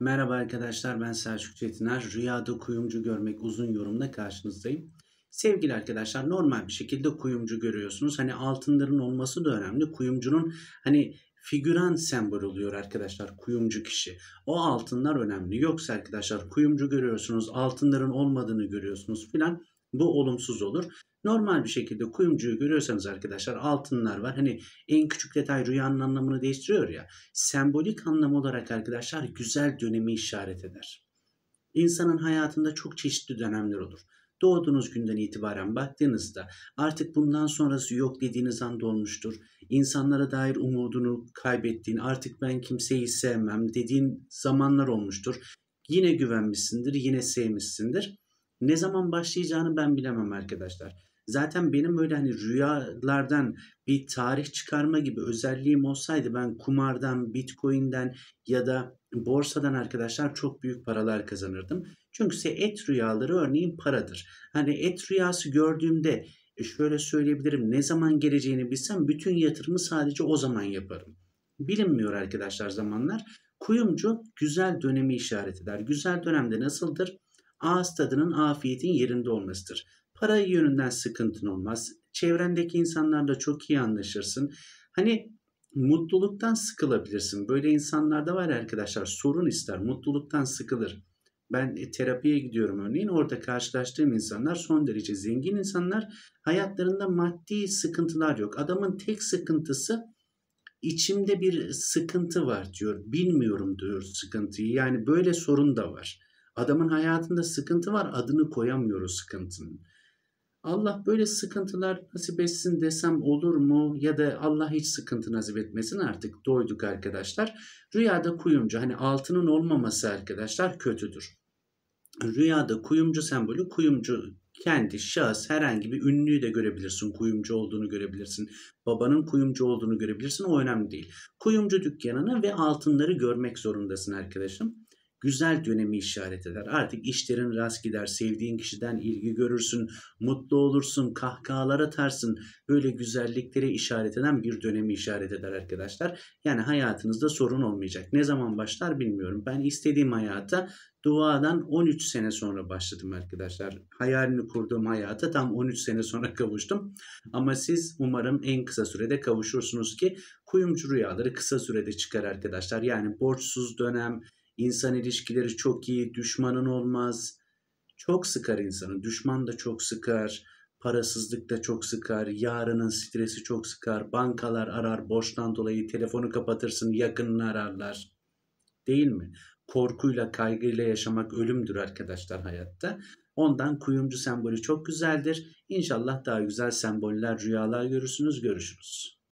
Merhaba arkadaşlar ben Selçuk Çetiner. Rüyada kuyumcu görmek uzun yorumla karşınızdayım. Sevgili arkadaşlar normal bir şekilde kuyumcu görüyorsunuz. Hani altınların olması da önemli. Kuyumcunun hani figüran sembol oluyor arkadaşlar kuyumcu kişi. O altınlar önemli. Yoksa arkadaşlar kuyumcu görüyorsunuz altınların olmadığını görüyorsunuz filan bu olumsuz olur. Normal bir şekilde kuyumcuyu görüyorsanız arkadaşlar altınlar var. Hani en küçük detay rüyanın anlamını değiştiriyor ya. Sembolik anlam olarak arkadaşlar güzel dönemi işaret eder. İnsanın hayatında çok çeşitli dönemler olur. Doğduğunuz günden itibaren baktığınızda artık bundan sonrası yok dediğiniz an olmuştur. İnsanlara dair umudunu kaybettiğin, artık ben kimseyi sevmem dediğin zamanlar olmuştur. Yine güvenmişsindir, yine sevmişsindir. Ne zaman başlayacağını ben bilemem arkadaşlar. Zaten benim böyle hani rüyalardan bir tarih çıkarma gibi özelliğim olsaydı ben kumardan, bitcoin'den ya da borsadan arkadaşlar çok büyük paralar kazanırdım. Çünkü et rüyaları örneğin paradır. Hani et rüyası gördüğümde e, şöyle söyleyebilirim ne zaman geleceğini bilsem bütün yatırımı sadece o zaman yaparım. Bilinmiyor arkadaşlar zamanlar. Kuyumcu güzel dönemi işaret eder. Güzel dönemde nasıldır? ağız tadının afiyetin yerinde olmasıdır. Para yönünden sıkıntın olmaz. Çevrendeki insanlarla çok iyi anlaşırsın. Hani mutluluktan sıkılabilirsin. Böyle insanlarda var arkadaşlar sorun ister, mutluluktan sıkılır. Ben e, terapiye gidiyorum örneğin orada karşılaştığım insanlar son derece zengin insanlar. Hayatlarında maddi sıkıntılar yok. Adamın tek sıkıntısı içimde bir sıkıntı var diyor. Bilmiyorum diyor sıkıntıyı. Yani böyle sorun da var. Adamın hayatında sıkıntı var adını koyamıyoruz sıkıntının. Allah böyle sıkıntılar nasip etsin desem olur mu? Ya da Allah hiç sıkıntı nasip etmesin artık doyduk arkadaşlar. Rüyada kuyumcu hani altının olmaması arkadaşlar kötüdür. Rüyada kuyumcu sembolü kuyumcu kendi şahıs herhangi bir ünlüyü de görebilirsin. Kuyumcu olduğunu görebilirsin. Babanın kuyumcu olduğunu görebilirsin. O önemli değil. Kuyumcu dükkanını ve altınları görmek zorundasın arkadaşım güzel dönemi işaret eder. Artık işlerin rast gider, sevdiğin kişiden ilgi görürsün, mutlu olursun, kahkahalar atarsın. Böyle güzelliklere işaret eden bir dönemi işaret eder arkadaşlar. Yani hayatınızda sorun olmayacak. Ne zaman başlar bilmiyorum. Ben istediğim hayata duadan 13 sene sonra başladım arkadaşlar. Hayalini kurduğum hayata tam 13 sene sonra kavuştum. Ama siz umarım en kısa sürede kavuşursunuz ki kuyumcu rüyaları kısa sürede çıkar arkadaşlar. Yani borçsuz dönem, İnsan ilişkileri çok iyi, düşmanın olmaz. Çok sıkar insanı. Düşman da çok sıkar. Parasızlık da çok sıkar. Yarının stresi çok sıkar. Bankalar arar borçtan dolayı. Telefonu kapatırsın yakınını ararlar. Değil mi? Korkuyla, kaygıyla yaşamak ölümdür arkadaşlar hayatta. Ondan kuyumcu sembolü çok güzeldir. İnşallah daha güzel semboller, rüyalar görürsünüz. Görüşürüz.